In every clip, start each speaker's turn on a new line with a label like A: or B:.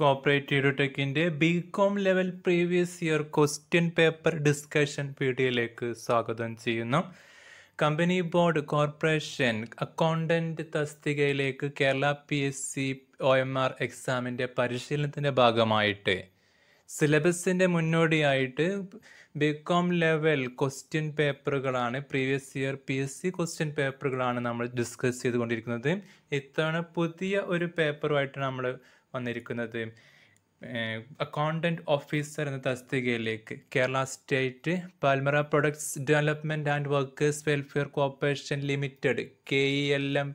A: cooperative ടെക്കിൻ്റെ B Com level previous year question paper discussion പീഡിയയിലേക്ക് സ്വാഗതം ചെയ്യുന്നു കമ്പനി ബോർഡ് കോർപ്പറേഷൻ അക്കൗണ്ടൻറ്റ് തസ്തികയിലേക്ക് Kerala P S C O M R എക്സാമിൻ്റെ പരിശീലനത്തിൻ്റെ ഭാഗമായിട്ട് സിലബസിൻ്റെ മുന്നോടിയായിട്ട് ബി കോം ലെവൽ ക്വസ്റ്റ്യൻ പേപ്പറുകളാണ് previous year P S C question പേപ്പറുകളാണ് നമ്മൾ ഡിസ്കസ് ചെയ്തുകൊണ്ടിരിക്കുന്നത് ഇത്തവണ പുതിയ ഒരു പേപ്പറുമായിട്ട് നമ്മൾ വന്നിരിക്കുന്നത് അക്കൗണ്ടൻറ്റ് ഓഫീസർ എന്ന തസ്തികയിലേക്ക് Kerala state palmyra products development and workers welfare corporation limited K E L M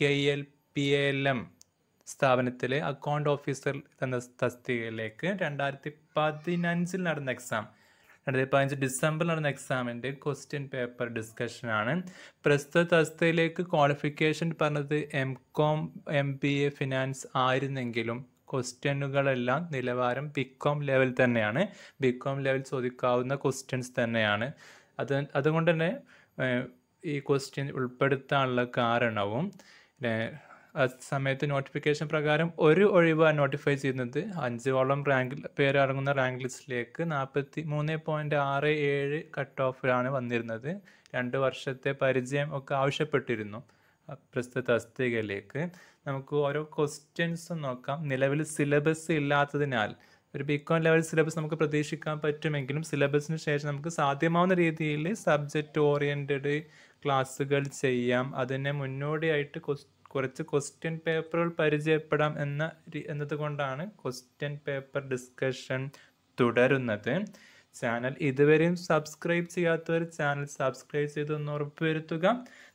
A: K E L P A L M സ്ഥാപനത്തിലെ അക്കൗണ്ട് ഓഫീസർ എന്ന തസ്തികയിലേക്ക് രണ്ടായിരത്തി പതിനഞ്ചിൽ നടന്ന എക്സാം രണ്ടായിരത്തി പതിനഞ്ച് ഡിസംബറിൽ നടന്ന എക്സാമിൻ്റെ ക്വസ്റ്റ്യൻ പേപ്പർ ഡിസ്കഷനാണ് പ്രസ്തുത തസ്തികയിലേക്ക് ക്വാളിഫിക്കേഷൻ പറഞ്ഞത് M Com M B A finance ആയിരുന്നെങ്കിലും ക്വസ്റ്റ്യനുകളെല്ലാം നിലവാരം ബിക്കോം ലെവൽ തന്നെയാണ് ബിക്കോം ലെവൽ ചോദിക്കാവുന്ന ക്വസ്റ്റ്യൻസ് തന്നെയാണ് അത് അതുകൊണ്ട് തന്നെ ഈ ക്വസ്റ്റ്യൻ ഉൾപ്പെടുത്താനുള്ള കാരണവും ആ സമയത്ത് നോട്ടിഫിക്കേഷൻ പ്രകാരം ഒരു ഒഴിവ് നോട്ടിഫൈ ചെയ്യുന്നത് അഞ്ചോളം റാങ്ക് പേരടങ്ങുന്ന റാങ്ക് ലിസ്റ്റിലേക്ക് നാൽപ്പത്തി മൂന്ന് പോയിൻറ്റ് ആറ് ഏഴ് കട്ട് ഓഫിലാണ് വന്നിരുന്നത് രണ്ട് വർഷത്തെ പരിചയം ഒക്കെ ആവശ്യപ്പെട്ടിരുന്നു പ്രസ്തുത തസ്തികയിലേക്ക് നമുക്ക് ഓരോ ക്വസ്റ്റ്യൻസും നോക്കാം നിലവിൽ സിലബസ് ഇല്ലാത്തതിനാൽ ഒരു ബിക്കോൺ ലെവൽ സിലബസ് നമുക്ക് പ്രതീക്ഷിക്കാൻ പറ്റുമെങ്കിലും സിലബസിന് ശേഷം നമുക്ക് സാധ്യമാവുന്ന രീതിയിൽ സബ്ജക്റ്റ് ഓറിയൻറ്റഡ് ക്ലാസ്സുകൾ ചെയ്യാം അതിനെ മുന്നോടിയായിട്ട് കുറച്ച് ക്വസ്റ്റ്യൻ പേപ്പറുകൾ പരിചയപ്പെടാം എന്ന എന്നതുകൊണ്ടാണ് ക്വസ്റ്റ്യൻ പേപ്പർ ഡിസ്കഷൻ തുടരുന്നത് ചാനൽ ഇതുവരെയും സബ്സ്ക്രൈബ് ചെയ്യാത്തവർ ചാനൽ സബ്സ്ക്രൈബ് ചെയ്തൊന്ന് ഉറപ്പുവരുത്തുക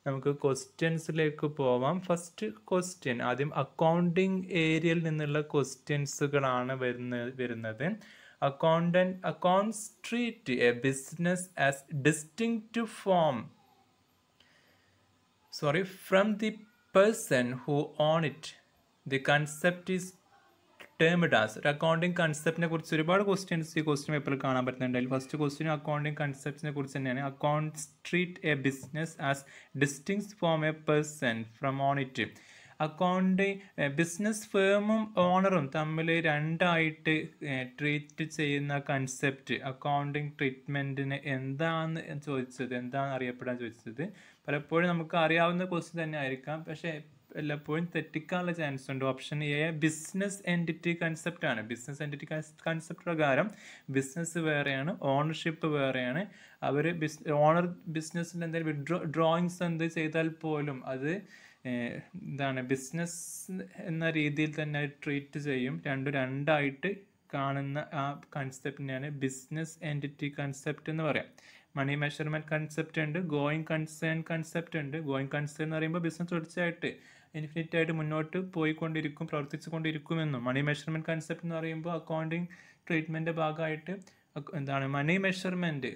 A: നമുക്ക് ക്വസ്റ്റ്യൻസിലേക്ക് പോവാം ഫസ്റ്റ് ക്വസ്റ്റ്യൻ ആദ്യം അക്കൗണ്ടിങ് ഏരിയയിൽ നിന്നുള്ള ക്വസ്റ്റ്യൻസുകളാണ് വരുന്ന വരുന്നത് accountant accounts treat a business as distinct to form sorry from the person who own it the concept is termed as ഒരു അക്കൗണ്ടിങ് കൺസെപ്റ്റിനെ കുറിച്ച് ഒരുപാട് ക്വസ്റ്റ്യൻസ് ഈ ക്വസ്റ്റ്യൻ പേപ്പറിൽ കാണാൻ പറ്റുന്നുണ്ട് അതിൽ ഫസ്റ്റ് ക്വസ്റ്റ്യൻ അക്കൗണ്ടിങ് കൺസെപ്റ്റിനെ കുറിച്ച് തന്നെയാണ് accounts treat a business as distinct from a person from own it account business ഫേമും ഓണറും തമ്മിൽ രണ്ടായിട്ട് ട്രീറ്റ് ചെയ്യുന്ന കൺസെപ്റ്റ് അക്കൗണ്ടിങ് ട്രീറ്റ്മെൻറ്റിന് എന്താണെന്ന് ചോദിച്ചത് എന്താണ് അറിയപ്പെടാൻ ചോദിച്ചത് പലപ്പോഴും നമുക്ക് അറിയാവുന്ന ക്വസ്റ്റ്യൻ തന്നെ ആയിരിക്കാം പക്ഷേ വല്ലപ്പോഴും തെറ്റിക്കാനുള്ള ചാൻസ് ഉണ്ട് ഓപ്ഷൻ എ ബിസിനസ് എൻറ്റിറ്റി കൺസെപ്റ്റാണ് ബിസിനസ് എൻറ്റിറ്റി കൺസെപ്റ്റ് പ്രകാരം ബിസിനസ് വേറെയാണ് ഓണർഷിപ്പ് വേറെയാണ് അവർ ബിസ് ഓണർ ബിസിനസ്സിൻ്റെ എന്തെങ്കിലും വിഡ്രോ ഡ്രോയിങ്സ് എന്ത് ചെയ്താൽ പോലും അത് എന്താണ് ബിസിനസ് എന്ന രീതിയിൽ തന്നെ ട്രീറ്റ് ചെയ്യും രണ്ടും രണ്ടായിട്ട് കാണുന്ന ആ കൺസെപ്റ്റിനെയാണ് ബിസിനസ് എൻറ്റിറ്റി കൺസെപ്റ്റ് എന്ന് പറയാം മണി മെഷർമെൻറ്റ് കൺസെപ്റ്റ് ഉണ്ട് ഗോയിങ് കൺസേൺ കൺസെപ്റ്റ് ഉണ്ട് ഗോയിങ് കൺസേൺ എന്ന് പറയുമ്പോൾ ബിസിനസ് തുടർച്ചയായിട്ട് ഇൻഫിനിറ്റ് ആയിട്ട് മുന്നോട്ട് പോയിക്കൊണ്ടിരിക്കും കൊണ്ടിരിക്കുമെന്നും മണി മെഷർമെൻറ്റ് കൺസെപ്റ്റ് എന്ന് പറയുമ്പോൾ അക്കൗണ്ടിങ് ട്രീറ്റ്മെൻറ്റിൻ്റെ ഭാഗമായിട്ട് എന്താണ് മണി മെഷർമെൻറ്റ്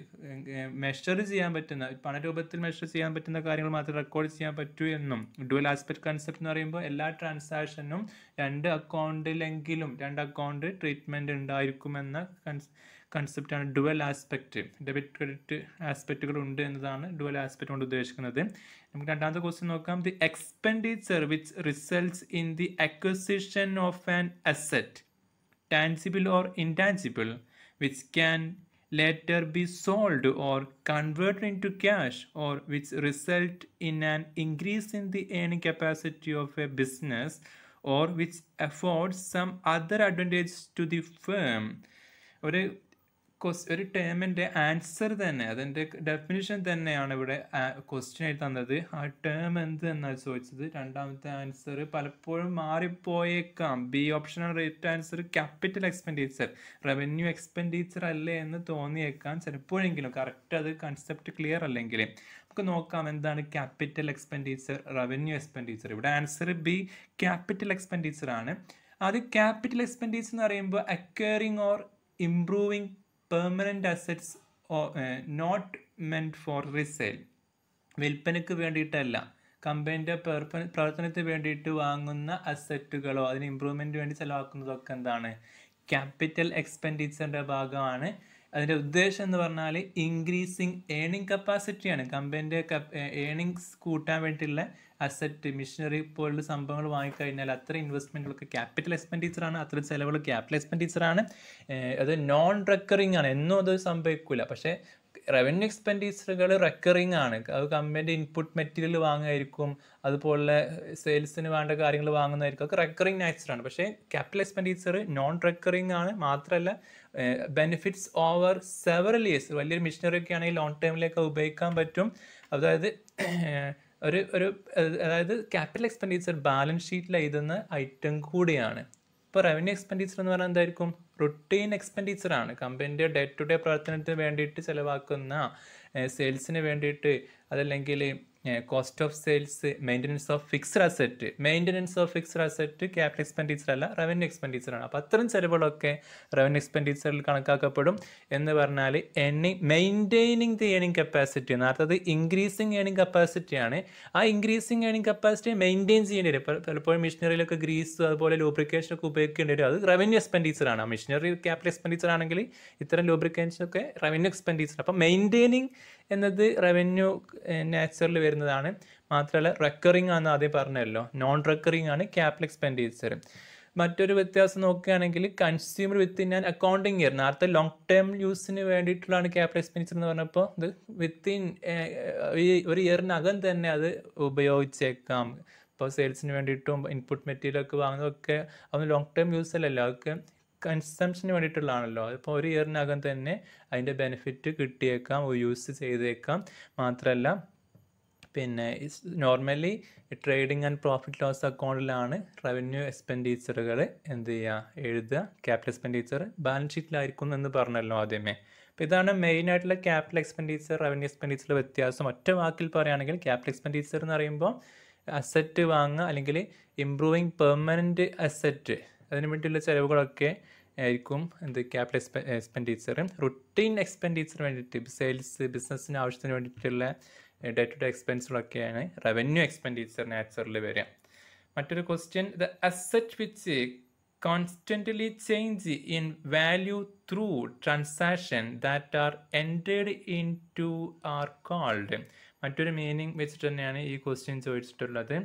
A: മെഷർ ചെയ്യാൻ പറ്റുന്ന പണരൂപത്തിൽ മെഷർ ചെയ്യാൻ പറ്റുന്ന കാര്യങ്ങൾ മാത്രം റെക്കോർഡ് ചെയ്യാൻ പറ്റൂ എന്നും ഡുവൽ ആസ്പെക്ട് കൺസെപ്റ്റ് എന്ന് പറയുമ്പോൾ എല്ലാ ട്രാൻസാക്ഷനും രണ്ട് അക്കൗണ്ടിലെങ്കിലും രണ്ട് അക്കൗണ്ട് ട്രീറ്റ്മെൻറ്റ് ഉണ്ടായിരിക്കുമെന്ന con concept and dual aspect debit credit aspect kal undu ennadana dual aspect kondu uddeshikkunnathu namukku rendanda question nokkam the expenditure which results in the acquisition of an asset tangible or intangible which can later be sold or converted into cash or which result in an increase in the earning capacity of a business or which affords some other advantage to the firm ഒരു quest ഒരു ടേമിൻ്റെ answer തന്നെ അതിൻ്റെ definition തന്നെയാണ് ഇവിടെ question ആയി തന്നത് ആ ടേം എന്ത് എന്നാണ് ചോദിച്ചത് രണ്ടാമത്തെ ആൻസർ പലപ്പോഴും മാറിപ്പോയേക്കാം B optional rate answer capital expenditure revenue expenditure അല്ലേ എന്ന് തോന്നിയേക്കാം ചിലപ്പോഴെങ്കിലും കറക്റ്റ് അത് കൺസെപ്റ്റ് ക്ലിയർ അല്ലെങ്കിൽ നമുക്ക് നോക്കാം എന്താണ് ക്യാപിറ്റൽ എക്സ്പെൻഡിച്ചർ റവന്യൂ എക്സ്പെൻഡിച്ചർ ഇവിടെ ആൻസർ ബി ക്യാപിറ്റൽ എക്സ്പെൻഡിച്ചർ ആണ് അത് ക്യാപിറ്റൽ എക്സ്പെൻഡിച്ചർ എന്ന് പറയുമ്പോൾ acquiring or improving permanent assets not meant for resale വിൽപ്പനയ്ക്ക് വേണ്ടിയിട്ടല്ല കമ്പനിൻ്റെ പ്രവർത്തനത്തിന് വേണ്ടിയിട്ട് വാങ്ങുന്ന അസറ്റുകളോ അതിന് ഇമ്പ്രൂവ്മെൻറ്റ് വേണ്ടി ചിലവാക്കുന്നതൊക്കെ എന്താണ് ക്യാപിറ്റൽ എക്സ്പെൻഡിച്ചറിൻ്റെ ഭാഗമാണ് അതിൻ്റെ ഉദ്ദേശം എന്ന് പറഞ്ഞാൽ ഇൻക്രീസിങ് ഏണിംഗ് കപ്പാസിറ്റിയാണ് കമ്പനിൻ്റെ കപ്പ് ഏണിങ്സ് കൂട്ടാൻ വേണ്ടിയിട്ടുള്ള അസറ്റ് മിഷനറി പോലുള്ള സംഭവങ്ങൾ വാങ്ങിക്കഴിഞ്ഞാൽ അത്ര ഇൻവെസ്റ്റ്മെൻറ്റുകളൊക്കെ ക്യാപിറ്റൽ എക്സ്പെൻഡിച്ചറാണ് അത്ര ചിലവുകൾ ക്യാപിറ്റൽ എക്സ്പെൻഡിച്ചറാണ് അത് നോൺ റെക്കറിങ് ആണ് എന്നും അത് സംഭവിക്കില്ല പക്ഷേ റവന്യൂ എക്സ്പെൻഡിച്ചറുകൾ റെക്കറിങ് ആണ് അത് കമ്പനിയുടെ ഇൻപുട്ട് മെറ്റീരിയൽ വാങ്ങുമായിരിക്കും അതുപോലെ സെയിൽസിന് വേണ്ട കാര്യങ്ങൾ വാങ്ങുന്നതായിരിക്കും അതൊക്കെ റെക്കറിങ് നാച്ചറാണ് പക്ഷേ ക്യാപിറ്റൽ എക്സ്പെൻഡിച്ചർ നോൺ റെക്കറിങ് ആണ് മാത്രമല്ല ബെനിഫിറ്റ്സ് ഓവർ സെവറൽ ഇയേഴ്സ് വലിയൊരു മിഷനറി ഒക്കെ ആണെങ്കിൽ ലോങ് ടൈമിലേക്ക് ഉപയോഗിക്കാൻ പറ്റും അതായത് ഒരു ഒരു അതായത് ക്യാപിറ്റൽ എക്സ്പെൻഡിച്ചർ ബാലൻസ് ഷീറ്റിൽ എഴുതുന്ന ഐറ്റം കൂടിയാണ് ഇപ്പോൾ റവന്യൂ എക്സ്പെൻഡിച്ചർ എന്ന് പറഞ്ഞാൽ എന്തായിരിക്കും റുട്ടീൻ എക്സ്പെൻഡിച്ചറാണ് ആണ് ഡേ ടു ഡേ പ്രവർത്തനത്തിന് വേണ്ടിയിട്ട് ചിലവാക്കുന്ന സെയിൽസിന് വേണ്ടിയിട്ട് അതല്ലെങ്കിൽ cost of sales maintenance of fixed asset maintenance of fixed asset capital expenditure അല്ല റവന്യൂ എക്സ്പെൻഡിച്ചറാണ് അപ്പോൾ അത്തരം ചെലവുകളൊക്കെ റവന്യൂ എക്സ്പെൻഡിച്ചറിൽ കണക്കാക്കപ്പെടും എന്ന് പറഞ്ഞാൽ എണ്ണിങ് മെയിൻറ്റെയിനിങ് ദി ഏണിംഗ് കപ്പാസിറ്റി എന്ന് അർത്ഥത് ഇൻക്രീസിങ് ഏണിംഗ് കപ്പാസിറ്റിയാണ് ആ ഇൻക്രീസിങ് ഏണിംഗ് കപ്പാസിറ്റി മെയിൻറ്റെയിൻ ചെയ്യേണ്ടി വരും ഇപ്പോൾ പലപ്പോഴും മിഷനറിയിലൊക്കെ ഗ്രീസ് അതുപോലെ ലൂബ്രിക്കേഷനൊക്കെ ഉപയോഗിക്കേണ്ടി വരും അത് റവന്യൂ എക്സ്പെൻഡിച്ചറാണ് മിഷനറി ക്യാപിറ്റൽ എക്സ്പെൻഡിച്ചർ ആണെങ്കിൽ ഇത്തരം ലൂബ്രിക്കേഷനൊക്കെ റവന്യൂ എക്സ്പെൻഡിച്ചർ അപ്പോൾ മെയിൻറ്റെയിനിങ് എന്നത് റവന്യൂ നാച്ചുറൽ വരുന്നതാണ് മാത്രമല്ല റെക്കറിങ് ആണ് ആദ്യം പറഞ്ഞല്ലോ നോൺ റെക്കറിങ് ആണ് ക്യാപിറ്റൽ എക്സ്പെൻഡിച്ചർ മറ്റൊരു വ്യത്യാസം നോക്കുകയാണെങ്കിൽ consumer in an accounting year നേരത്തെ ലോങ് ടേം യൂസിന് വേണ്ടിയിട്ടുള്ളതാണ് ക്യാപിറ്റൽ എക്സ്പെൻഡിച്ചർ എന്ന് പറഞ്ഞപ്പോൾ ഇത് വിത്തിൻ ഈ ഒരു ഇയറിനകം തന്നെ അത് ഉപയോഗിച്ചേക്കാം ഇപ്പോൾ സെയിൽസിന് വേണ്ടിയിട്ടും ഇൻപുട്ട് മെറ്റീരിയലൊക്കെ വാങ്ങുന്നതൊക്കെ അത് ലോങ് ടേം യൂസ് അല്ലല്ലോ അതൊക്കെ കൺസംഷന് വേണ്ടിയിട്ടുള്ളതാണല്ലോ അതിപ്പോൾ ഒരു ഇയറിനകം തന്നെ അതിൻ്റെ ബെനിഫിറ്റ് കിട്ടിയേക്കാം യൂസ് ചെയ്തേക്കാം മാത്രമല്ല പിന്നെ normally trading and profit loss അക്കൗണ്ടിലാണ് റവന്യൂ എക്സ്പെൻഡിച്ചറുകൾ എന്ത് ചെയ്യുക എഴുതുക ക്യാപിറ്റൽ എക്സ്പെൻഡിച്ചർ ബാലൻസ് ഷീറ്റിലായിരിക്കും എന്ന് പറഞ്ഞല്ലോ ആദ്യമേ അപ്പോൾ ഇതാണ് മെയിൻ ആയിട്ടുള്ള ക്യാപിറ്റൽ എക്സ്പെൻഡിച്ചർ റവന്യൂ എക്സ്പെൻഡിച്ചർ വ്യത്യാസം ഒറ്റ വാക്കിൽ പറയുകയാണെങ്കിൽ ക്യാപിറ്റൽ എക്സ്പെൻഡിച്ചർ എന്ന് പറയുമ്പോൾ അസറ്റ് വാങ്ങുക അല്ലെങ്കിൽ ഇംപ്രൂവിങ് പെർമനൻറ്റ് അസറ്റ് അതിന് വേണ്ടിയുള്ള ചിലവുകളൊക്കെ ആയിരിക്കും എന്ത് ക്യാപിറ്റൽ എക്സ്പെ എക്സ്പെൻഡിച്ചർ റുട്ടീൻ എക്സ്പെൻഡിച്ചർ വേണ്ടിയിട്ട് സെയിൽസ് ബിസിനസ്സിന് ആവശ്യത്തിന് വേണ്ടിയിട്ടുള്ള ഡേ ടു ഡേ എക്സ്പെൻസുകളൊക്കെയാണ് റവന്യൂ എക്സ്പെൻഡിച്ചർ നാച്ചുറൽ വരിക മറ്റൊരു question the asset which constantly change in value through transaction that are entered in to are called മറ്റൊരു മീനിങ് വെച്ചിട്ട് തന്നെയാണ് ഈ ക്വസ്റ്റ്യൻ ചോദിച്ചിട്ടുള്ളത്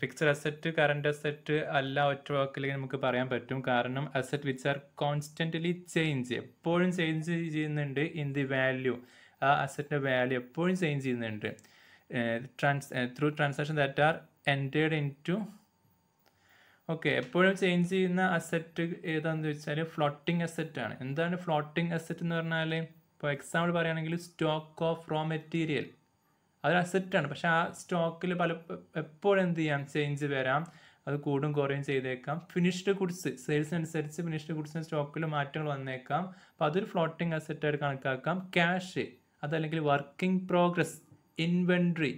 A: ഫിക്സഡ് അസറ്റ് കറണ്ട് അസറ്റ് അല്ല ഒറ്റ വാക്കിലേക്ക് നമുക്ക് പറയാൻ പറ്റും കാരണം asset which are constantly change എപ്പോഴും ചേഞ്ച് ചെയ്യുന്നുണ്ട് ഇൻ ദി വാല്യൂ ആ അസറ്റിൻ്റെ വാല്യൂ എപ്പോഴും ചേഞ്ച് ചെയ്യുന്നുണ്ട് trans through transaction that are entered in to okay എപ്പോഴും ചേഞ്ച് ചെയ്യുന്ന അസറ്റ് ഏതാണെന്ന് വെച്ചാൽ ഫ്ലോട്ടിംഗ് അസറ്റ് ആണ് എന്താണ് ഫ്ലോട്ടിംഗ് അസറ്റ് എന്ന് പറഞ്ഞാൽ ഇപ്പോൾ എക്സാമ്പിൾ പറയുകയാണെങ്കിൽ സ്റ്റോക്ക് ഓഫ് റോ മെറ്റീരിയൽ അതൊരു അസെറ്റാണ് പക്ഷെ ആ സ്റ്റോക്കിൽ പല എപ്പോഴും എന്ത് ചെയ്യാം ചേഞ്ച് വരാം അത് കൂടും കുറയും ചെയ്തേക്കാം ഫിനിഷ്ഡ് ഗുഡ്സ് സെയിൽസ് അനുസരിച്ച് ഫിനിഷ്ഡ് ഗുഡ്സിന് സ്റ്റോക്കിൽ മാറ്റങ്ങൾ വന്നേക്കാം അപ്പോൾ അതൊരു ഫ്ലോട്ടിംഗ് അസെറ്റായിട്ട് കണക്കാക്കാം ക്യാഷ് അതല്ലെങ്കിൽ വർക്കിംഗ് പ്രോഗ്രസ് ഇൻവെൻട്രി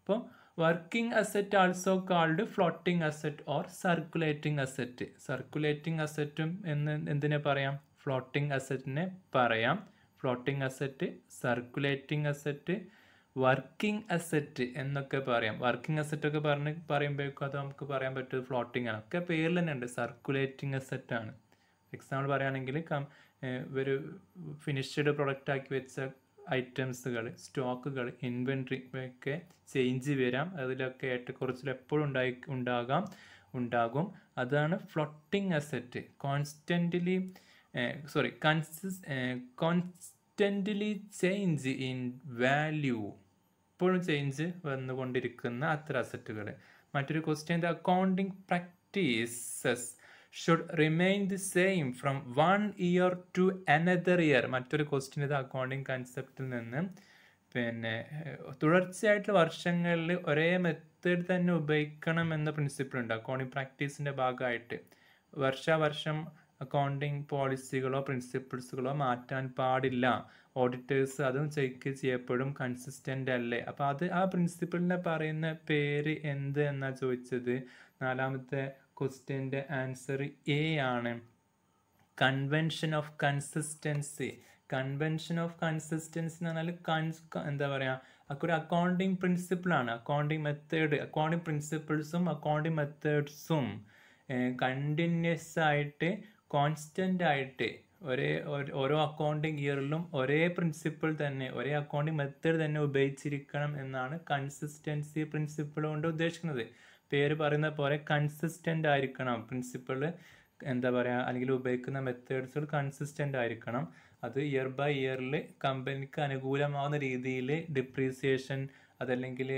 A: അപ്പോൾ working asset also called floating asset or circulating asset circulating അസറ്റും എന്ന് എന്തിനെ പറയാം ഫ്ലോട്ടിംഗ് അസറ്റിനെ പറയാം floating asset circulating asset working asset എന്നൊക്കെ പറയാം വർക്കിംഗ് അസറ്റ് ഒക്കെ പറഞ്ഞ് പറയുമ്പോഴേക്കും അത് നമുക്ക് പറയാൻ പറ്റും ഫ്ലോട്ടിംഗ് ആണ് ഒക്കെ പേരിൽ തന്നെ ഉണ്ട് സർക്കുലേറ്റിംഗ് അസറ്റ് ആണ് എക്സാമ്പിൾ പറയുകയാണെങ്കിൽ കം ഒരു ഫിനിഷ്ഡ് പ്രൊഡക്റ്റ് ആക്കി വെച്ച ഐറ്റംസുകൾ സ്റ്റോക്കുകൾ ഇൻവെൻട്രി ഒക്കെ ചേഞ്ച് വരാം അതിലൊക്കെ ഏറ്റക്കുറച്ചിൽ എപ്പോഴും ഉണ്ടായി ഉണ്ടാകാം ഉണ്ടാകും അതാണ് floating asset constantly sorry consist constantly change in value ഇപ്പോഴും ചേഞ്ച് വന്നുകൊണ്ടിരിക്കുന്ന അത്ര അസറ്റുകൾ മറ്റൊരു question the accounting practices should remain the same from one year to another year മറ്റൊരു ക്വസ്റ്റ്യൻ ഇത് അക്കൗണ്ടിങ് കൺസെപ്റ്റിൽ നിന്ന് പിന്നെ തുടർച്ചയായിട്ടുള്ള വർഷങ്ങളിൽ ഒരേ മെത്തേഡ് തന്നെ ഉപയോഗിക്കണം എന്ന പ്രിൻസിപ്പിൾ ഉണ്ട് അക്കൗണ്ടിങ് പ്രാക്ടീസിൻ്റെ ഭാഗമായിട്ട് വർഷാവർഷം അക്കൗണ്ടിംഗ് പോളിസികളോ പ്രിൻസിപ്പിൾസുകളോ മാറ്റാൻ പാടില്ല ഓഡിറ്റേഴ്സ് അതും ചെക്ക് ചെയ്യപ്പെടും കൺസിസ്റ്റൻ്റ് അല്ലേ അപ്പോൾ അത് ആ പ്രിൻസിപ്പിളിനെ പറയുന്ന പേര് എന്ത് എന്നാണ് ചോദിച്ചത് നാലാമത്തെ ക്വസ്റ്റ്യൻ്റെ ആൻസർ എ ആണ് convention of consistency convention of consistency എന്ന് പറഞ്ഞാൽ കൺസ് എന്താ പറയുക അക്കൊരു അക്കൗണ്ടിങ് പ്രിൻസിപ്പിളാണ് അക്കൗണ്ടിങ് മെത്തേഡ് അക്കൗണ്ടിങ് പ്രിൻസിപ്പിൾസും അക്കൗണ്ടിങ് മെത്തേഡ്സും കണ്ടിന്യൂസ് ആയിട്ട് കോൺസ്റ്റൻ്റ് ആയിട്ട് ഒരേ ഓരോ അക്കൗണ്ടിങ് ഇയറിലും ഒരേ പ്രിൻസിപ്പിൾ തന്നെ ഒരേ അക്കൗണ്ടിങ് മെത്തേഡ് തന്നെ ഉപയോഗിച്ചിരിക്കണം എന്നാണ് കൺസിസ്റ്റൻസി പ്രിൻസിപ്പിൾ കൊണ്ട് ഉദ്ദേശിക്കുന്നത് പേര് പറയുന്ന പോലെ കൺസിസ്റ്റൻ്റ് ആയിരിക്കണം പ്രിൻസിപ്പിൾ എന്താ പറയുക അല്ലെങ്കിൽ ഉപയോഗിക്കുന്ന മെത്തേഡ്സുകൾ കൺസിസ്റ്റൻ്റ് ആയിരിക്കണം അത് ഇയർ ബൈ ഇയറിൽ കമ്പനിക്ക് അനുകൂലമാവുന്ന രീതിയിൽ ഡിപ്രീസിയേഷൻ അതല്ലെങ്കിൽ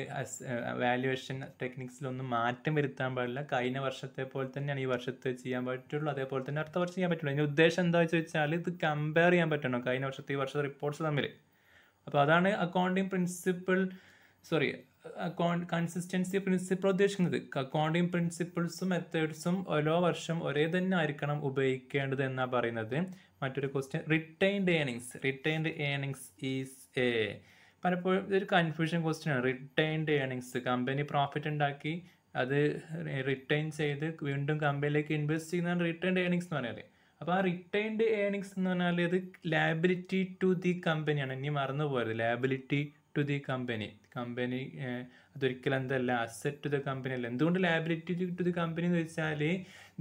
A: വാല്യുവേഷൻ ടെക്നിക്സിലൊന്നും മാറ്റം വരുത്താൻ പാടില്ല കഴിഞ്ഞ വർഷത്തെ പോലെ തന്നെയാണ് ഈ വർഷത്തെ ചെയ്യാൻ പറ്റുള്ളൂ അതേപോലെ തന്നെ അടുത്ത വർഷം ചെയ്യാൻ പറ്റുള്ളൂ അതിൻ്റെ ഉദ്ദേശം എന്താ വെച്ച് വെച്ചാൽ ഇത് കമ്പയർ ചെയ്യാൻ പറ്റണം കഴിഞ്ഞ വർഷത്തെ ഈ വർഷത്തെ റിപ്പോർട്ട്സ് തമ്മിൽ അപ്പോൾ അതാണ് accounting principle sorry account consistency principle ഉദ്ദേശിക്കുന്നത് അക്കൗണ്ടിങ് പ്രിൻസിപ്പിൾസും മെത്തേഡ്സും ഓരോ വർഷം ഒരേ തന്നെ ആയിരിക്കണം ഉപയോഗിക്കേണ്ടത് എന്നാണ് പറയുന്നത് മറ്റൊരു question retained earnings retained earnings is a പലപ്പോഴും ഇതൊരു കൺഫ്യൂഷൻ ക്വസ്റ്റ്യൻ ആണ് റിട്ടേൺഡ് ഏണിങ്സ് കമ്പനി പ്രോഫിറ്റ് ഉണ്ടാക്കി അത് റിട്ടേൺ ചെയ്ത് വീണ്ടും കമ്പനിയിലേക്ക് ഇൻവെസ്റ്റ് ചെയ്യുന്നതാണ് റിട്ടേൺഡ് ഏണിങ്സ് എന്ന് പറഞ്ഞാൽ അപ്പോൾ ആ റിട്ടേൺഡ് ഏണിങ്സ് എന്ന് പറഞ്ഞാൽ അത് ലാബിലിറ്റി ടു ദി കമ്പനിയാണ് ഇനി മറന്നു പോയത് liability to the company company അതൊരിക്കലും എന്തല്ല അസറ്റ് ടു ദ കമ്പനി അല്ല എന്തുകൊണ്ട് ലാബിലിറ്റി ടു ദ കമ്പനി എന്ന് വെച്ചാൽ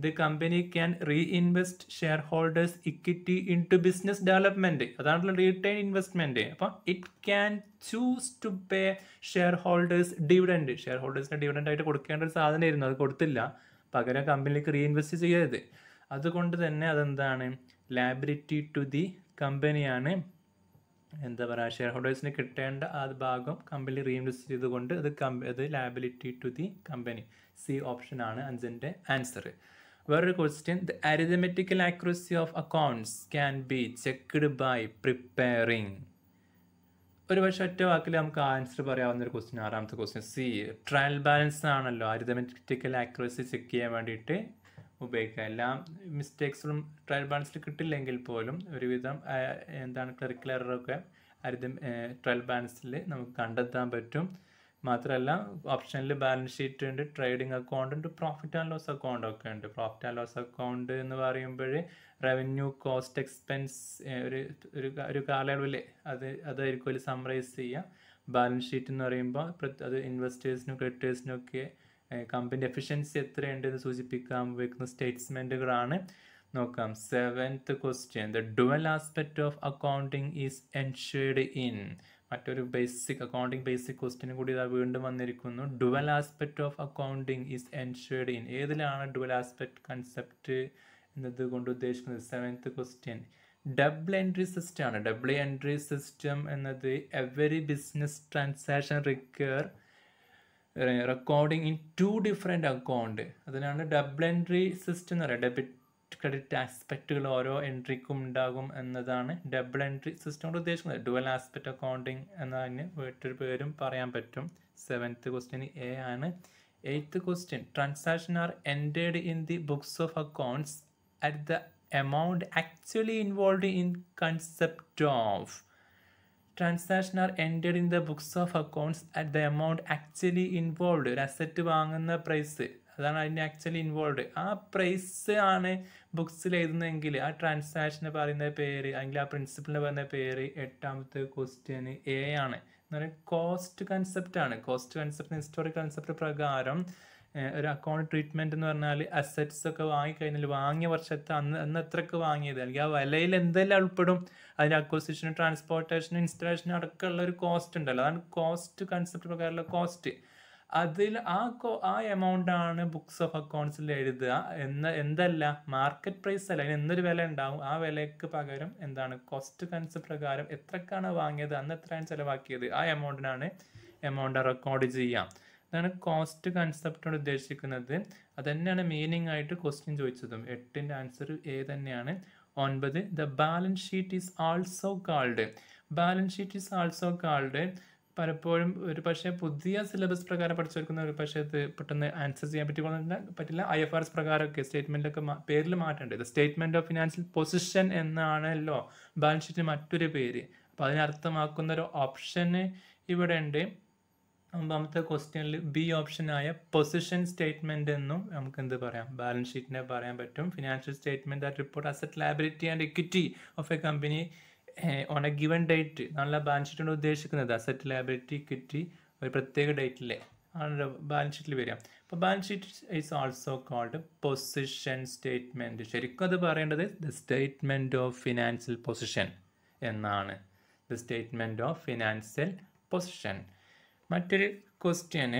A: the company can re invest share holders equity in to business development അതാണല്ലോ റീറ്റെയിൻ ഇൻവെസ്റ്റ്മെൻറ്റ് അപ്പം it can choose to pay share holders dividend share ഹോൾഡേഴ്സിന് dividend ആയിട്ട് കൊടുക്കേണ്ട ഒരു സാധനമായിരുന്നു അത് കൊടുത്തില്ല പകരം കമ്പനിയിലേക്ക് റീഇൻവെസ്റ്റ് ചെയ്യരുത് അതുകൊണ്ട് തന്നെ അതെന്താണ് ലാബിലിറ്റി ടു ദി കമ്പനിയാണ് എന്താ പറയുക ഷെയർ ഹോൾഡേഴ്സിന് കിട്ടേണ്ട ആ ഭാഗം കമ്പനി റീഇൻവെസ്റ്റ് ചെയ്തുകൊണ്ട് അത് കമ്പ അത് liability to the company C option ആണ് അഞ്ചിൻ്റെ ആൻസർ വേറൊരു question the arithmetical accuracy of accounts can be checked by preparing ഒരു പക്ഷെ ഒറ്റ വാക്കിൽ നമുക്ക് ആൻസർ പറയാവുന്ന ഒരു ക്വസ്റ്റ്യൻ ആറാമത്തെ ക്വസ്റ്റ്യൻ സി ട്രയൽ ബാലൻസ് ആണല്ലോ അരിതമെറ്റിക്കൽ ആക്യുറസി ചെക്ക് ചെയ്യാൻ വേണ്ടിയിട്ട് ഉപയോഗിക്കുക എല്ലാ മിസ്റ്റേക്സും ട്രയൽ ബാലൻസിൽ കിട്ടില്ലെങ്കിൽ പോലും ഒരുവിധം എന്താണ് ക്ലറിക്കൽ എററൊക്കെ അരുത് ട്രയൽ ബാലൻസിൽ നമുക്ക് കണ്ടെത്താൻ പറ്റും മാത്രമല്ല ഓപ്ഷനിൽ ബാലൻസ് ഷീറ്റ് ഉണ്ട് ട്രേഡിംഗ് അക്കൗണ്ട് ഉണ്ട് പ്രോഫിറ്റ് ആൻഡ് ലോസ് അക്കൗണ്ട് ഒക്കെ ഉണ്ട് പ്രോഫിറ്റ് ആൻഡ് ലോസ് അക്കൗണ്ട് എന്ന് പറയുമ്പോൾ റവന്യൂ കോസ്റ്റ് എക്സ്പെൻസ് ഒരു ഒരു ഒരു കാലയളവിൽ അത് അതായിരിക്കും ഒരു സമ്മറൈസ് ചെയ്യുക ബാലൻസ് ഷീറ്റ് എന്ന് പറയുമ്പോൾ അത് ഇൻവെസ്റ്റേഴ്സിനും ക്രെഡിറ്റേഴ്സിനും ഒക്കെ കമ്പനി എഫിഷ്യൻസി എന്ന് സൂചിപ്പിക്കാൻ വയ്ക്കുന്ന സ്റ്റേറ്റ്സ്മെൻറ്റുകളാണ് നോക്കാം seventh question the dual aspect of accounting is ensured in മറ്റൊരു ബേസിക് അക്കൗണ്ടിങ് ബേസിക് ക്വസ്റ്റ്യൻ കൂടി ഇതാ വീണ്ടും വന്നിരിക്കുന്നു dual aspect of accounting is ensured in ഏതിലാണ് ഡുവൽ ആസ്പെക്റ്റ് കൺസെപ്റ്റ് എന്നത് കൊണ്ട് ഉദ്ദേശിക്കുന്നത് seventh question double entry system ആണ് ഡബിൾ എൻട്രി സിസ്റ്റം എന്നത് every business transaction require recording in two different account അതിനാണ് ഡബിൾ എൻട്രി സിസ്റ്റം എന്ന് പറയുക ഡെബിറ്റ് ക്രെഡിറ്റ് ആസ്പെക്റ്റുകൾ ഓരോ എൻട്രിക്കും ഉണ്ടാകും എന്നതാണ് ഡബിൾ എൻട്രി സിസ്റ്റം കൊണ്ട് ഉദ്ദേശിക്കുന്നത് ഡുവൽ ആസ്പെക്റ്റ് അക്കൗണ്ടിങ് എന്നതിന് വീട്ടൊരു പേരും പറയാൻ പറ്റും സെവൻത്ത് ക്വസ്റ്റ്യൻ എ ആണ് eighth question transaction are entered in the books of accounts at the amount actually involve in concept of transaction are entered in the books of accounts at the amount actually involve ഒരു asset വാങ്ങുന്ന price അതാണ് അതിൻ്റെ actually involve ആ price ആണ് ബുക്സിൽ എഴുതുന്നതെങ്കിൽ ആ ട്രാൻസാക്ഷന് പറയുന്ന പേര് അല്ലെങ്കിൽ ആ പ്രിൻസിപ്പിളിന് പറയുന്ന പേര് എട്ടാമത്തെ ക്വസ്റ്റ്യൻ എ ആണ് എന്ന് പറയുന്നത് കോസ്റ്റ് കൺസെപ്റ്റ് ആണ് കോസ്റ്റ് കൺസെപ്റ്റ് ഹിസ്റ്റോറിക് കൺസെപ്റ്റ് പ്രകാരം ഒരു അക്കൗണ്ട് ട്രീറ്റ്മെൻറ്റ് എന്ന് പറഞ്ഞാൽ അസറ്റ്സ് ഒക്കെ വാങ്ങിക്കഴിഞ്ഞാൽ വാങ്ങിയ വർഷത്തെ അന്ന് അന്ന് എത്രക്ക് വാങ്ങിയത് അല്ലെങ്കിൽ ആ വിലയിൽ എന്തെല്ലാം ഉൾപ്പെടും അതിൻ്റെ അക്വസിഷനും ട്രാൻസ്പോർട്ടേഷനും ഇൻസ്റ്റലേഷന് അടക്കമുള്ള ഒരു കോസ്റ്റ് ഉണ്ടല്ലോ അതാണ് കോസ്റ്റ് കൺസെപ്റ്റ് പ്രകാരമുള്ള കോസ്റ്റ് അതിൽ ആ കോ ആ എമൗണ്ടാണ് ബുക്സ് ഓഫ് അക്കൗണ്ട്സിൽ എഴുതുക എന്ന എന്തല്ല മാർക്കറ്റ് പ്രൈസ് അല്ല അതിന് എന്തൊരു വില ഉണ്ടാവും ആ വിലയ്ക്ക് പകരം എന്താണ് കോസ്റ്റ് കൺസെപ്റ്റ് പ്രകാരം എത്രക്കാണ് വാങ്ങിയത് അന്ന് എത്രയാണ് ചിലവാക്കിയത് ആ എമൗണ്ടിനാണ് എമൗണ്ട് റെക്കോർഡ് ചെയ്യാം ഇതാണ് കോസ്റ്റ് കൺസെപ്റ്റോട് ഉദ്ദേശിക്കുന്നത് അതന്നെയാണ് മീനിങ് ആയിട്ട് ക്വസ്റ്റ്യൻ ചോദിച്ചതും എട്ടിൻ്റെ ആൻസർ എ തന്നെയാണ് ഒൻപത് the balance sheet is also called balance sheet is also called പലപ്പോഴും ഒരു പക്ഷേ പുതിയ സിലബസ് പ്രകാരം പഠിച്ചെടുക്കുന്ന ഒരു പക്ഷേ അത് പെട്ടെന്ന് ആൻസർ ചെയ്യാൻ പറ്റിക്കൊള്ളില്ല പറ്റില്ല ഐ എഫ് ആർ എസ് പ്രകാരമൊക്കെ സ്റ്റേറ്റ്മെൻറ്റൊക്കെ പേരിൽ മാറ്റേണ്ടത് സ്റ്റേറ്റ്മെൻറ്റ് ഓഫ് ഫിനാൻഷ്യൽ പൊസിഷൻ എന്നാണല്ലോ ബാലൻസ് ഷീറ്റിന് മറ്റൊരു പേര് അപ്പോൾ അതിനർത്ഥമാക്കുന്ന ഒരു ഓപ്ഷന് ഇവിടെ ഉണ്ട് ഒമ്പാമത്തെ ക്വസ്റ്റ്യനിൽ ബി ഓപ്ഷനായ പൊസിഷൻ സ്റ്റേറ്റ്മെൻ്റ് എന്നും നമുക്ക് എന്ത് പറയാം ബാലൻസ് ഷീറ്റിനെ പറയാൻ പറ്റും financial statement that report asset liability and equity of a company on a given date നല്ല ബാലൻസ് ഷീറ്റാണ് ഉദ്ദേശിക്കുന്നത് അസറ്റ് ലാബിലിറ്റി ഇക്വിറ്റി ഒരു പ്രത്യേക ഡേറ്റിലെ ആണ് ബാലൻസ് ഷീറ്റിൽ വരിക അപ്പോൾ balance sheet is also called position statement ശരിക്കും അത് പറയേണ്ടത് the statement of financial position എന്നാണ് the statement of financial position മറ്റൊരു ക്വസ്റ്റ്യന്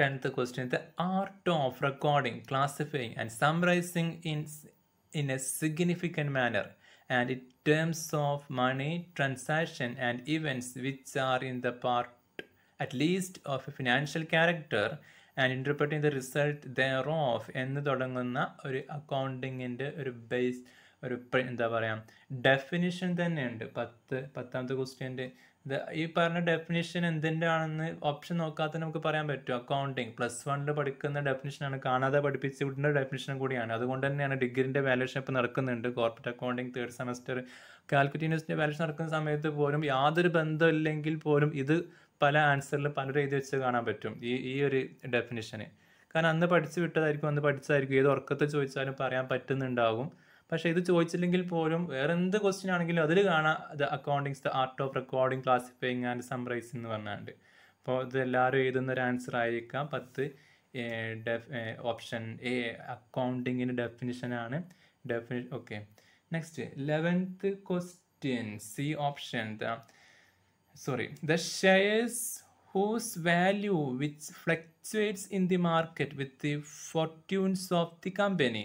A: tenth question the art of recording classifying and summarising in in a significant manner and in terms of money transaction and events which are in the part at least of a financial character and interpreting the result thereof എന്ന് തുടങ്ങുന്ന ഒരു അക്കൗണ്ടിങ്ങിൻ്റെ ഒരു base ഒരു എന്താ പറയുക definition തന്നെയുണ്ട് പത്ത് പത്താമത്തെ ക്വസ്റ്റ്യൻ്റെ ഈ പറഞ്ഞ ഡെഫിനിഷൻ എന്തിൻ്റെ ആണെന്ന് ഓപ്ഷൻ നോക്കാതെ നമുക്ക് പറയാൻ പറ്റും അക്കൗണ്ടിങ് പ്ലസ് വണ്ണിൽ പഠിക്കുന്ന ഡെഫിനിഷനാണ് കാണാതെ പഠിപ്പിച്ച് വിടുന്ന ഡെഫിനിഷൻ കൂടിയാണ് അതുകൊണ്ട് തന്നെയാണ് ഡിഗ്രിന്റെ വാല്യൂഷൻ ഇപ്പോൾ നടക്കുന്നുണ്ട് corporate accounting third semester Calicut university നടക്കുന്ന സമയത്ത് പോലും യാതൊരു ബന്ധമില്ലെങ്കിൽ പോലും ഇത് പല ആൻസറിൽ പല രീതി വെച്ച് കാണാൻ പറ്റും ഈ ഈ ഒരു ഡെഫിനിഷന് കാരണം അന്ന് പഠിച്ചു വിട്ടതായിരിക്കും അന്ന് പഠിച്ചതായിരിക്കും ഏത് ഉറക്കത്തെ ചോദിച്ചാലും പറയാൻ പറ്റുന്നുണ്ടാകും പക്ഷേ ഇത് ചോദിച്ചില്ലെങ്കിൽ പോലും വേറെ എന്ത് ക്വസ്റ്റ്യൻ ആണെങ്കിലും അതിൽ കാണാം the accountings the art of recording classifying and summarise എന്ന് പറഞ്ഞാണ്ട് അപ്പോൾ ഇത് എല്ലാവരും എഴുതുന്ന ഒരു ആൻസർ ആയിരിക്കാം പത്ത് ഡെഫ് ഓപ്ഷൻ എ അക്കൗണ്ടിങ്ങിൻ്റെ ആണ് definition okay next eleventh question C option the sorry the shares whose value which fluctuates in the market with the fortunes of the company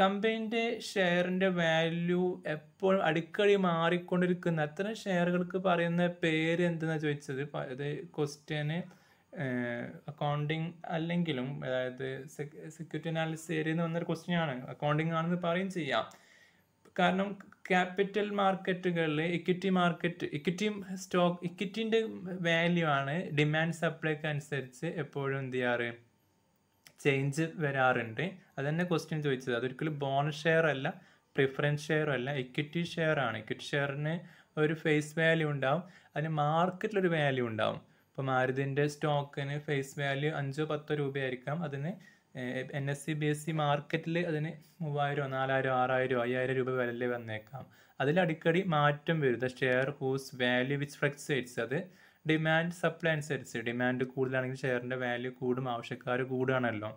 A: കമ്പനീൻ്റെ ഷെയറിൻ്റെ വാല്യൂ എപ്പോഴും അടിക്കടി മാറിക്കൊണ്ടിരിക്കുന്ന അത്തരം ഷെയറുകൾക്ക് പറയുന്ന പേര് എന്തെന്നാണ് ചോദിച്ചത് അത് ക്വസ്റ്റ്യന് അക്കൗണ്ടിങ് അല്ലെങ്കിലും അതായത് സെക്യൂരിറ്റി അനാലിസിസ് ഏരിയ എന്ന് പറഞ്ഞൊരു ക്വസ്റ്റ്യൻ ആണ് അക്കൗണ്ടിങ് ആണെന്ന് പറയും ചെയ്യാം കാരണം ക്യാപിറ്റൽ മാർക്കറ്റുകളിൽ ഇക്വിറ്റി മാർക്കറ്റ് ഇക്വിറ്റി സ്റ്റോക്ക് ഇക്വിറ്റിൻ്റെ വാല്യൂ ആണ് ഡിമാൻഡ് സപ്ലൈക്ക് അനുസരിച്ച് എപ്പോഴും എന്ത് ചെയ്യാറ് ചേഞ്ച് വരാറുണ്ട് അതന്നെ ക്വസ്റ്റ്യൻ ചോദിച്ചത് അതൊരിക്കലും ബോണസ് ഷെയർ അല്ല പ്രിഫറൻസ് ഷെയർ അല്ല ഇക്വിറ്റി ഷെയർ ആണ് ഇക്വിറ്റി ഷെയറിന് ഒരു ഫേസ് വാല്യൂ ഉണ്ടാവും അതിന് മാർക്കറ്റിലൊരു വാല്യൂ ഉണ്ടാവും ഇപ്പോൾ മാരുതിൻ്റെ സ്റ്റോക്കിന് ഫേസ് വാല്യൂ അഞ്ചോ പത്തോ രൂപയായിരിക്കാം അതിന് N S C B S C മാർക്കറ്റിൽ അതിന് മൂവായിരമോ നാലായിരോ ആറായിരോ അയ്യായിരം രൂപ വിലയിൽ വന്നേക്കാം അതിൽ അടിക്കടി മാറ്റം വരും the share whose value which fluctuates അത് ഡിമാൻഡ് സപ്ലൈ അനുസരിച്ച് ഡിമാൻഡ് കൂടുതലാണെങ്കിൽ ഷെയറിൻ്റെ വാല്യൂ കൂടും ആവശ്യക്കാർ കൂടുകയാണല്ലോ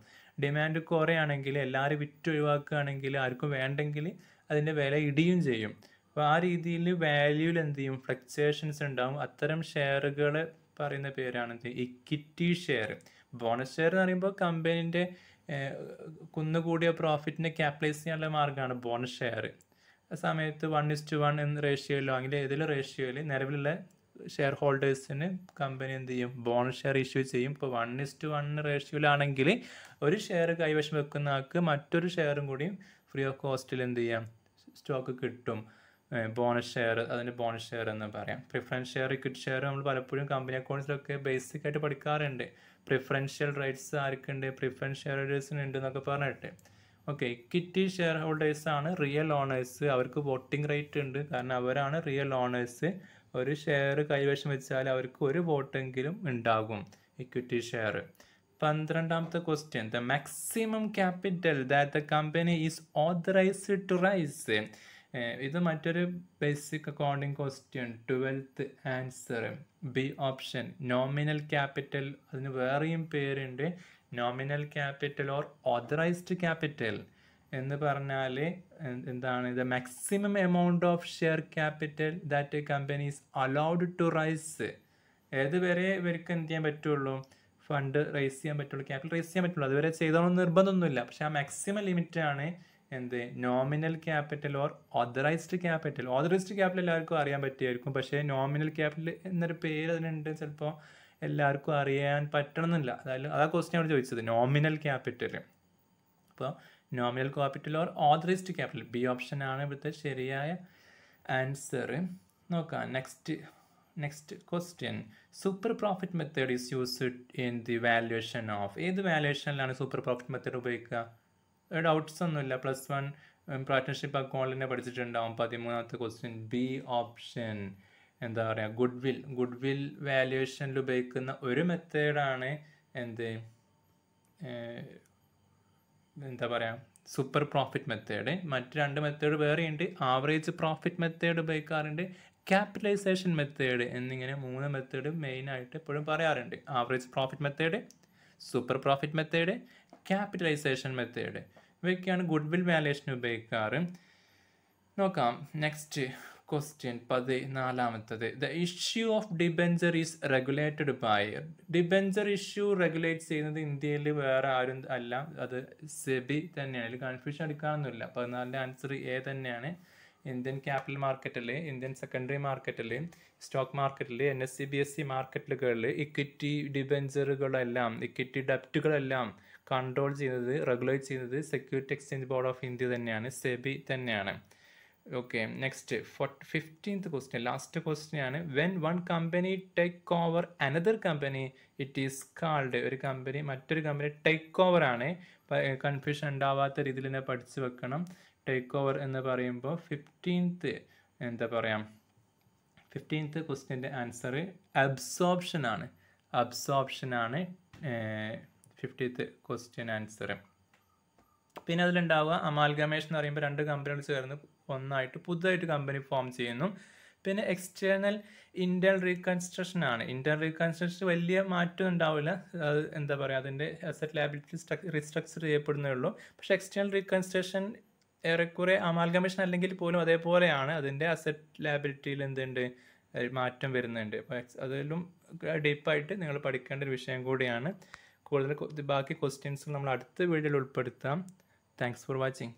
A: ഡിമാൻഡ് കുറയാണെങ്കിൽ എല്ലാവരും വിറ്റൊഴിവാക്കുകയാണെങ്കിൽ ആർക്കും വേണ്ടെങ്കിൽ അതിൻ്റെ വില ഇടിയും ചെയ്യും അപ്പോൾ ആ രീതിയിൽ വാല്യൂവിൽ എന്ത് ചെയ്യും ഫ്ലക്ച്വേഷൻസ് ഉണ്ടാവും അത്തരം ഷെയറുകൾ പറയുന്ന പേരാണ് എന്ത് ഇക്വിറ്റി ഷെയർ ബോണസ് ഷെയർ എന്ന് പറയുമ്പോൾ കമ്പനീൻ്റെ കുന്നുകൂടിയ പ്രോഫിറ്റിനെ ക്യാപിറ്റലൈസ് ചെയ്യാനുള്ള മാർഗ്ഗമാണ് ബോണസ് ഷെയർ സമയത്ത് വൺ ടു വൺ എന്ന റേഷ്യോയിലോ അല്ലെങ്കിൽ ഏതെങ്കിലും റേഷ്യോയിൽ നിലവിലുള്ള ഷെയർ ഹോൾഡേഴ്സിന് കമ്പനി എന്ത് ചെയ്യും ബോണസ് ഷെയർ ഇഷ്യൂ ചെയ്യും ഇപ്പോൾ വൺ ഇസ്റ്റ് വൺ റേഷ്യൂലാണെങ്കിൽ ഒരു ഷെയർ കൈവശം വെക്കുന്ന ആൾക്ക് മറ്റൊരു ഷെയറും കൂടിയും ഫ്രീ ഓഫ് കോസ്റ്റിൽ എന്ത് ചെയ്യാം സ്റ്റോക്ക് കിട്ടും ബോണസ് ഷെയർ അതിൻ്റെ ബോണസ് ഷെയർ എന്ന് പറയാം പ്രിഫറൻസ് ഷെയർ ഇക്വിറ്റ് ഷെയർ നമ്മൾ പലപ്പോഴും കമ്പനി അക്കൗണ്ട്സിലൊക്കെ ബേസിക് ആയിട്ട് പഠിക്കാറുണ്ട് പ്രിഫറൻഷ്യൽ റൈറ്റ്സ് ആർക്കുണ്ട് പ്രിഫറൻസ് ഷെയർ ഹോൾഡേഴ്സിന് ഉണ്ട് എന്നൊക്കെ പറഞ്ഞിട്ട് ഓക്കെ ഇക്വിറ്റി ഷെയർ ഹോൾഡേഴ്സ് ആണ് റിയൽ ഓണേഴ്സ് അവർക്ക് വോട്ടിംഗ് റൈറ്റ് ഉണ്ട് കാരണം അവരാണ് റിയൽ ഓണേഴ്സ് ഒരു ഷെയർ കൈവശം വെച്ചാൽ അവർക്ക് ഒരു വോട്ടെങ്കിലും ഉണ്ടാകും ഇക്വിറ്റി ഷെയർ പന്ത്രണ്ടാമത്തെ question the maximum capital that the company is authorised to raise ഇത് മറ്റൊരു basic accounting question twelfth answer B option nominal capital അതിന് വേറെയും പേരുണ്ട് nominal capital or authorised capital എന്ന് പറഞ്ഞാൽ എന്താണ് the maximum amount of share capital that companies allowed to raise വരെ ഇവർക്ക് എന്ത് ചെയ്യാൻ പറ്റുള്ളൂ ഫണ്ട് റൈസ് ചെയ്യാൻ പറ്റുള്ളൂ ക്യാപിറ്റൽ റൈസ് ചെയ്യാൻ പറ്റുള്ളൂ അതുവരെ ചെയ്തോളം നിർബന്ധമൊന്നുമില്ല പക്ഷേ ആ മാക്സിമം ലിമിറ്റാണ് എന്ത് nominal capital or authorised capital authorised capital എല്ലാവർക്കും അറിയാൻ പറ്റിയായിരിക്കും പക്ഷേ നോമിനൽ ക്യാപിറ്റൽ എന്നൊരു പേര് അതിനുണ്ട് ചിലപ്പോൾ എല്ലാവർക്കും അറിയാൻ പറ്റണമെന്നില്ല അതായത് അതാ ക്വസ്റ്റ്യൻ അവിടെ ചോദിച്ചത് നോമിനൽ ക്യാപിറ്റൽ അപ്പോൾ nominal capital or authorised capital B option ആണ് ഇവിടുത്തെ ശരിയായ ആൻസർ നോക്കാം next next question super profit method is used in the valuation of ഏത് വാല്യുവേഷനിലാണ് സൂപ്പർ പ്രോഫിറ്റ് മെത്തേഡ് ഉപയോഗിക്കുക ഡൗട്ട്സ് ഒന്നുമില്ല പ്ലസ് വൺ പാർട്ട്ണർഷിപ്പ് അക്കൗണ്ടിനെ പഠിച്ചിട്ടുണ്ടാവും പതിമൂന്നാമത്തെ ക്വസ്റ്റ്യൻ ബി ഓപ്ഷൻ എന്താ പറയുക ഗുഡ് വിൽ ഗുഡ് വിൽ വാല്യുവേഷനിൽ ഉപയോഗിക്കുന്ന ഒരു മെത്തേഡാണ് എന്ത് എന്താ പറയുക സൂപ്പർ പ്രോഫിറ്റ് മെത്തേഡ് മറ്റ് രണ്ട് മെത്തേഡ് വേറെയുണ്ട് ആവറേജ് പ്രോഫിറ്റ് മെത്തേഡ് ഉപയോഗിക്കാറുണ്ട് ക്യാപിറ്റലൈസേഷൻ മെത്തേഡ് എന്നിങ്ങനെ മൂന്ന് മെത്തേഡ് മെയിനായിട്ട് എപ്പോഴും പറയാറുണ്ട് average profit method super profit method capitalisation method ഇവയൊക്കെയാണ് ഗുഡ് വിൽ വാലുവേഷൻ ഉപയോഗിക്കാറ് നോക്കാം നെക്സ്റ്റ് ക്വസ്റ്റ്യൻ പതിനാലാമത്തത് the issue of debenture is regulated by debenture issue regulate ചെയ്യുന്നത് ഇന്ത്യയിൽ വേറെ ആരും അല്ല അത് സെബി തന്നെയാണ് അതിൽ കൺഫ്യൂഷൻ എടുക്കാനൊന്നുമില്ല പതിനാലിൻ്റെ ആൻസർ എ തന്നെയാണ് ഇന്ത്യൻ ക്യാപിറ്റൽ മാർക്കറ്റിൽ ഇന്ത്യൻ സെക്കൻഡറി മാർക്കറ്റിൽ സ്റ്റോക്ക് മാർക്കറ്റിൽ N S C B S C മാർക്കറ്റുകളിൽ ഇക്വിറ്റി ഡിബെഞ്ചറുകളെല്ലാം ഇക്വിറ്റി ഡെപ്റ്റുകളെല്ലാം കൺട്രോൾ ചെയ്യുന്നത് റെഗുലേറ്റ് ചെയ്യുന്നത് security exchange board of India തന്നെയാണ് സെബി തന്നെയാണ് okay next four fifteenth question last question ആണ് when one company take over another company it is called ഒരു company മറ്റൊരു കമ്പനി ടേക്ക് ഓവർ ആണ് കൺഫ്യൂഷൻ ഉണ്ടാവാത്ത രീതിയിൽ തന്നെ പഠിച്ചു വെക്കണം ടേക്ക് ഓവർ എന്ന് പറയുമ്പോൾ ഫിഫ്റ്റീൻത്ത് എന്താ പറയാം ഫിഫ്റ്റീൻത്ത് ക്വസ്റ്റ്യൻ്റെ ആൻസർ അബ്സോപ്ഷൻ ആണ് അബ്സോപ്ഷൻ ആണ് ഫിഫ്റ്റീൻത്ത് ക്വസ്റ്റ്യൻ ആൻസർ പിന്നെ അതിലുണ്ടാവുക അമാൽഗമേഷൻ എന്ന് പറയുമ്പോൾ രണ്ട് കമ്പനികൾ ചേർന്ന് ഒന്നായിട്ട് പുതുതായിട്ട് കമ്പനി ഫോം ചെയ്യുന്നു പിന്നെ എക്സ്റ്റേണൽ ഇൻറ്റേണൽ റീകൺസ്ട്രക്ഷൻ ആണ് ഇൻറ്റേണൽ റീകൺസ്ട്രക്ഷൻ വലിയ മാറ്റം ഉണ്ടാവില്ല അത് എന്താ പറയുക അതിൻ്റെ അസറ്റ് ലാബിലിറ്റി റീസ്ട്രക്ചർ ചെയ്യപ്പെടുന്നേ ഉള്ളൂ പക്ഷേ എക്സ്റ്റേണൽ റീകൺസ്ട്രക്ഷൻ ഏറെക്കുറെ അമാൽഗമേഷൻ അല്ലെങ്കിൽ പോലും അതേപോലെയാണ് അതിൻ്റെ അസറ്റ് ലാബിലിറ്റിയിൽ എന്തുണ്ട് മാറ്റം വരുന്നുണ്ട് അപ്പോൾ അതിലും ഡീപ്പായിട്ട് നിങ്ങൾ പഠിക്കേണ്ട ഒരു വിഷയം കൂടിയാണ് കൂടുതൽ ബാക്കി ക്വസ്റ്റ്യൻസ് നമ്മൾ അടുത്ത വീഡിയോയിൽ ഉൾപ്പെടുത്താം താങ്ക്സ് ഫോർ വാച്ചിങ്